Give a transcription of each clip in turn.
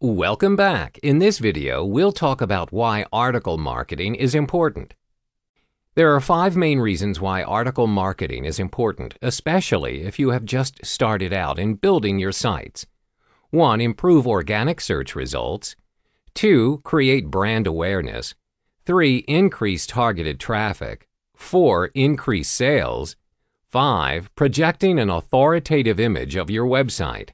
Welcome back. In this video, we'll talk about why article marketing is important. There are five main reasons why article marketing is important, especially if you have just started out in building your sites. 1. Improve organic search results. 2. Create brand awareness. 3. Increase targeted traffic. 4. Increase sales. 5. Projecting an authoritative image of your website.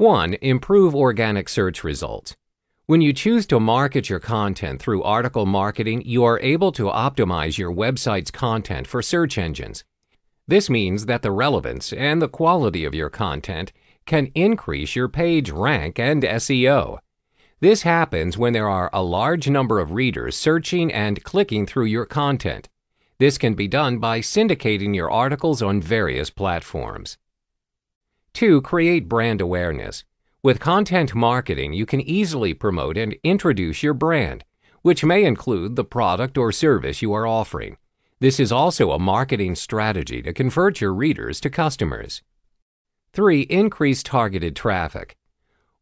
1. Improve organic search results. When you choose to market your content through article marketing, you are able to optimize your website's content for search engines. This means that the relevance and the quality of your content can increase your page rank and SEO. This happens when there are a large number of readers searching and clicking through your content. This can be done by syndicating your articles on various platforms. Two, create brand awareness. With content marketing, you can easily promote and introduce your brand, which may include the product or service you are offering. This is also a marketing strategy to convert your readers to customers. 3. Increase targeted traffic.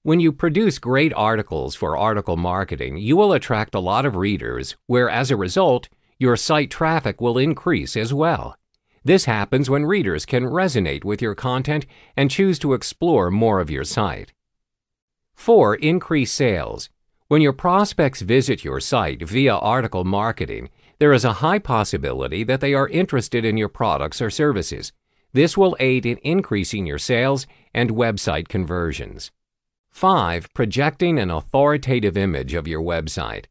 When you produce great articles for article marketing, you will attract a lot of readers, where as a result, your site traffic will increase as well. This happens when readers can resonate with your content and choose to explore more of your site. 4. Increase sales. When your prospects visit your site via article marketing, there is a high possibility that they are interested in your products or services. This will aid in increasing your sales and website conversions. 5. Projecting an authoritative image of your website.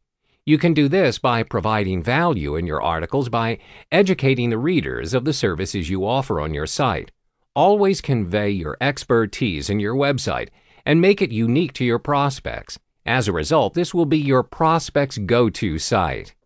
You can do this by providing value in your articles by educating the readers of the services you offer on your site. Always convey your expertise in your website and make it unique to your prospects. As a result, this will be your prospect's go to site.